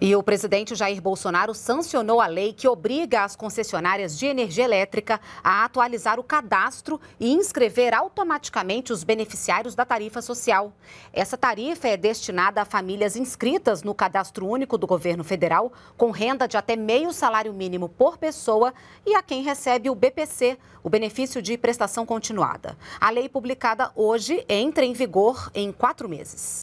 E o presidente Jair Bolsonaro sancionou a lei que obriga as concessionárias de energia elétrica a atualizar o cadastro e inscrever automaticamente os beneficiários da tarifa social. Essa tarifa é destinada a famílias inscritas no cadastro único do governo federal, com renda de até meio salário mínimo por pessoa e a quem recebe o BPC, o benefício de prestação continuada. A lei publicada hoje entra em vigor em quatro meses.